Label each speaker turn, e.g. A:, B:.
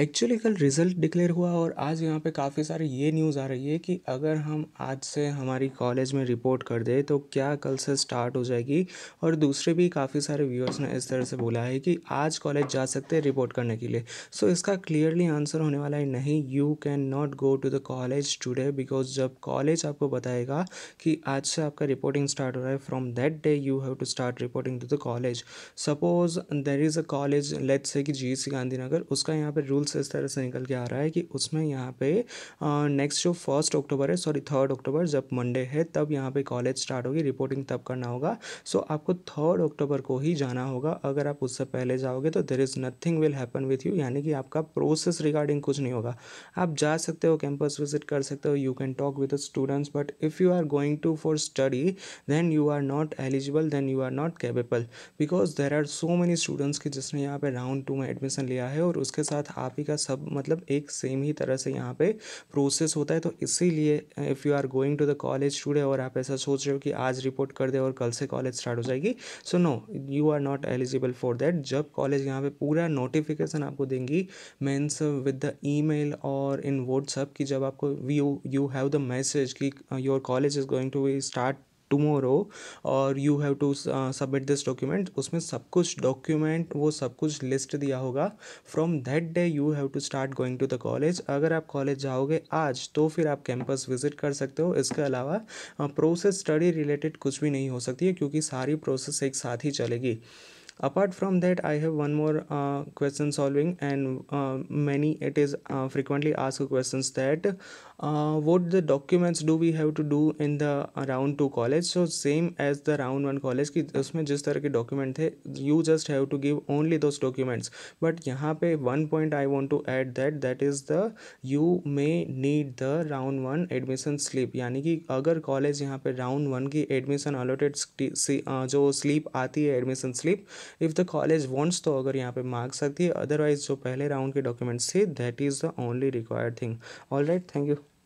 A: actually कल result declare हुआ और आज यहाँ पे काफ़ी सारे ये न्यूज़ आ रही है कि अगर हम आज से हमारी कॉलेज में रिपोर्ट कर दे तो क्या कल से स्टार्ट हो जाएगी और दूसरे भी काफ़ी सारे व्यूअर्स ने इस तरह से बोला है कि आज कॉलेज जा सकते हैं रिपोर्ट करने के लिए सो so, इसका क्लियरली आंसर होने वाला है नहीं you can not go to the college today because जब कॉलेज आपको बताएगा कि आज से आपका रिपोर्टिंग स्टार्ट हो रहा है from that day you have to start reporting to the college suppose there is a college let's say कि जी सी गांधीनगर उसका यहाँ पर रूल रूल्स इस तरह से निकल के आ रहा है कि उसमें यहाँ पे नेक्स्ट जो फर्स्ट अक्टूबर है सॉरी थर्ड अक्टूबर जब मंडे है तब यहाँ पे कॉलेज स्टार्ट होगी रिपोर्टिंग तब करना होगा सो आपको थर्ड अक्टूबर को ही जाना होगा अगर आप उससे पहले जाओगे तो there is nothing will happen with you यानी कि आपका प्रोसेस रिगार्डिंग कुछ नहीं होगा आप जा सकते हो कैंपस विजिट कर सकते हो you can talk with students but if you are going to for study then you are not eligible then you are not capable because there are so many students की जिसने यहाँ पे round to में admission लिया है और उसके साथ आप सभी का सब मतलब एक सेम ही तरह से यहाँ पे प्रोसेस होता है तो इसीलिए if you are going to the college today और आप ऐसा सोच रहे हो कि आज रिपोर्ट कर दे और कल से कॉलेज स्टार्ट हो जाएगी so no you are not eligible for that जब कॉलेज यहाँ पे पूरा नोटिफिकेशन आपको देंगी मेन्स विद द मेल और इन व्हाट्सअप कि जब आपको we you have the message कि your college is going to start tomorrow और you have to submit this document उसमें सब कुछ डॉक्यूमेंट वो सब कुछ लिस्ट दिया होगा from that day you have to start going to the college अगर आप कॉलेज जाओगे आज तो फिर आप कैंपस विजिट कर सकते हो इसके अलावा प्रोसेस स्टडी रिलेटेड कुछ भी नहीं हो सकती है क्योंकि सारी प्रोसेस एक साथ ही चलेगी apart from that i have one more uh, question solving and uh, many it is uh, frequently asked questions that uh, what the documents do we have to do in the round 2 college so same as the round 1 college ki usme jis tarah ke document the you just have to give only those documents but yahan pe one point i want to add that that is the you may need the round 1 admission slip yani यानी कि अगर college यहाँ पे round one की admission uh, jo slip aati hai admission slip if the college wants तो अगर यहाँ पे मांग सकती है अदरवाइज जो पहले राउंड के डॉक्यूमेंट्स थे that is the only required thing all right thank you